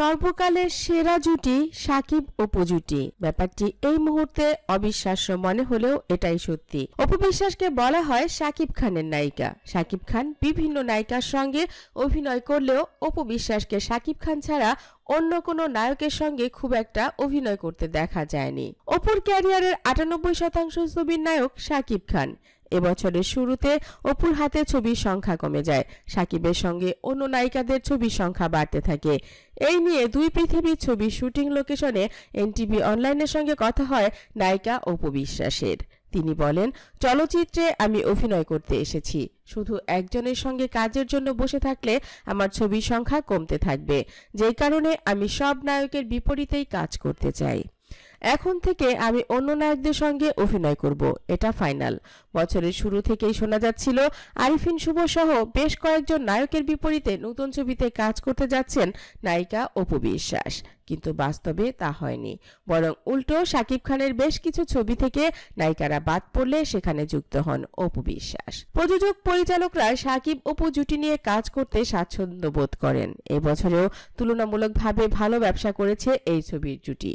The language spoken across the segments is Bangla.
সর্বকালের সেরা জুটি সাকিব অপু জুটি ব্যাপারটি এই মুহূর্তে অবিশ্বাস্য মনে হলেও এটাই সত্যি অপু বিশ্বাসকে বলা হয় সাকিব খানের নায়িকা সাকিব খান বিভিন্ন নায়িকার সঙ্গে অভিনয় করলেও অপু বিশ্বাসকে সাকিব খান ছাড়া অন্য কোনো নায়কের সঙ্গে খুব একটা অভিনয় করতে দেখা যায়নি অপুর ক্যারিয়ারের আটানব্বই শতাংশ ছবির নায়ক সাকিব খান এবছরের শুরুতে অপুর হাতে ছবির সংখ্যা কমে যায় সাকিবের সঙ্গে অন্য নায়িকাদের ছবির সংখ্যা বাড়তে থাকে এই নিয়ে দুই পৃথিবীর ছবি শুটিং লোকেশনে এনটিভি অনলাইনের সঙ্গে কথা হয় নায়িকা অপু বিশ্বাসের তিনি বলেন চলচ্চিত্রে আমি অভিনয় করতে এসেছি শুধু একজনের সঙ্গে কাজের জন্য বসে থাকলে আমার ছবির সংখ্যা কমতে থাকবে যে কারণে আমি সব নায়কের বিপরীতেই কাজ করতে চাই এখন থেকে আমি অন্য নায়কদের সঙ্গে অভিনয় করব এটা ফাইনাল বছরের শুরু থেকেই শোনা যাচ্ছিল আরিফিন শুভ সহ বেশ কয়েকজন নায়কের বিপরীতে নতুন ছবিতে কাজ করতে যাচ্ছেন নায়িকা অপু বিশ্বাস কিন্তু বাস্তবে তা হয়নি বরং উল্টো শাকিব খানের বেশ কিছু ছবি থেকে নায়িকারা বাদ পড়লে সেখানে যুক্ত হন অপু বিশ্বাস প্রযোজক পরিচালকরা শাকিব অপু জুটি নিয়ে কাজ করতে স্বাচ্ছন্দ্য বোধ করেন এবছরেও তুলনামূলকভাবে ভালো ব্যবসা করেছে এই ছবির জুটি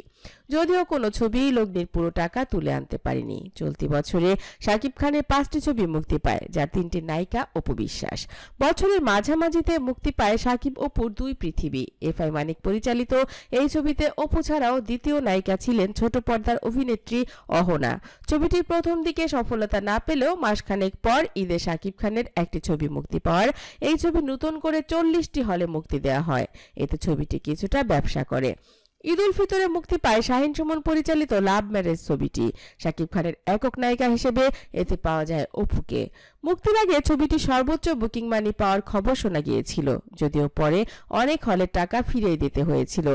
যদিও কোনো ছবিই লগ্নির পুরো টাকা তুলে আনতে পারেনি চলতি বছরে শাকিব খানের পাঁচটি ছবি মুক্তি পায় যার তিনটি নায়িকা অপু বিশ্বাস বছরের মাঝামাঝিতে মুক্তি পায় শাকিব অপুর দুই পৃথিবী এফআই মানিক পরিচালিত এই ছবিতে অপু ছাড়াও দ্বিতীয় নায়িকা ছিলেন ছোট পর্দার অভিনেত্রী অহনা ছবিটির প্রথম দিকে সফলতা না পেলেও মাসখানেক পর ঈদে শাকিব খানের একটি ছবি মুক্তি পাওয়ার এই ছবি নতুন করে চল্লিশটি হলে মুক্তি দেওয়া হয় এতে ছবিটি কিছুটা ব্যবসা করে ঈদ উল ফিতরে মুক্তি পায় শাহিন সুমন পরিচালিত লাভ ম্যারেজ ছবিটি শাকিব খানের একক নায়িকা হিসেবে এতে পাওয়া যায় অপুকে মুক্তির আগে ছবিটি সর্বোচ্চ বুকিং মানি পাওয়ার খবর শোনা গিয়েছিল যদিও পরে অনেক হলের টাকা ফিরিয়ে দিতে হয়েছিল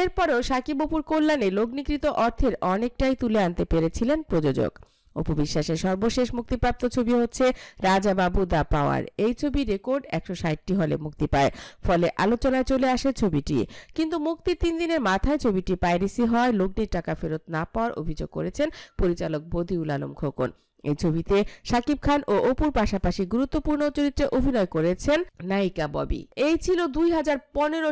এরপরও শাকিব অপুর কল্যাণে লগ্নিকৃত অর্থের অনেকটাই তুলে আনতে পেরেছিলেন প্রযোজক অপবিশ্বাসের সর্বশেষ মুক্তিপ্রাপ্ত ছবি হচ্ছে রাজা বাবু দা পাওয়ার এই ছবি রেকর্ড একশো ষাটটি হলে মুক্তি পায় ফলে আলোচনায় চলে আসে ছবিটি কিন্তু মুক্তির তিন দিনের মাথায় ছবিটি পাইরেসি হয় লগ্নির টাকা ফেরত না পাওয়ার অভিযোগ করেছেন পরিচালক বদিউল আলম খোকন এই ছবিতে শাকিব খান ও অপুর পাশাপাশি গুরুত্বপূর্ণ চরিত্রে অভিনয় করেছেন নায়িকা ববি এই ছিল দুই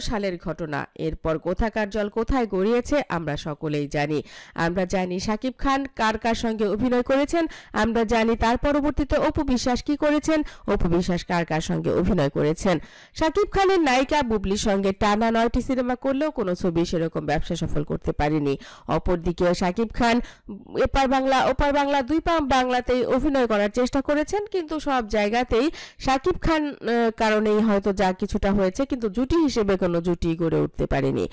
সালের ঘটনা এরপর কোথাকার জল কোথায় গড়িয়েছে আমরা সকলেই জানি আমরা জানি শাকিব খান কার কার সঙ্গে অভিনয় করেছেন আমরা জানি তার পরবর্তীতে অপু বিশ্বাস কি করেছেন অপু বিশ্বাস কার কার সঙ্গে অভিনয় করেছেন শাকিব খানের নায়িকা বুবলির সঙ্গে টানা নয়টি সিনেমা করলেও কোনো ছবি সেরকম ব্যবসা সফল করতে পারেনি অপরদিকে শাকিব খান এপার বাংলা ওপার বাংলা দুই পাম বাংলা জায়গাতেই অভিনয় করার চেষ্টা করেছেন কিন্তু সব জায়গাতেই সাকিব খান কারণেই হয়তো যা কিছুটা হয়েছে কিন্তু জুটি হিসেবে কোনো জুটি গড়ে উঠতে পারেনি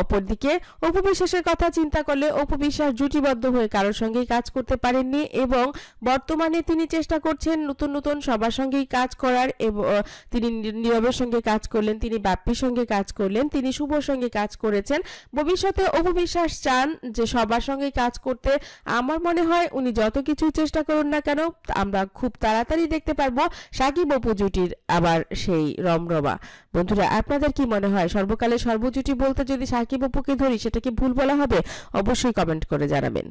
অপরদিকে উপবিশ্বাসের কথা চিন্তা করলে উপবিশ্বাস জুটিবদ্ধ হয়ে কারোর সঙ্গেই কাজ করতে পারেননি এবং বর্তমানে তিনি চেষ্টা করছেন নতুন নতুন সবার সঙ্গেই কাজ করার এবং তিনি নীরবের সঙ্গে কাজ করলেন তিনি বাপ্পির সঙ্গে কাজ করলেন তিনি শুভর সঙ্গে কাজ করেছেন ভবিষ্যতে উপবিশ্বাস চান যে সবার সঙ্গে কাজ করতে আমার মনে হয় উনি যত কিছু চেষ্টা করুন না কেন আমরা খুব তাড়াতাড়ি দেখতে পারবো সাকিব অপু জুটির আবার সেই রমরমা বন্ধুরা আপনাদের কি মনে হয় সর্বকালে সর্বজুটি বলতে যদি সাকিব অপুকে ধরি সেটাকে ভুল বলা হবে অবশ্যই কমেন্ট করে জানাবেন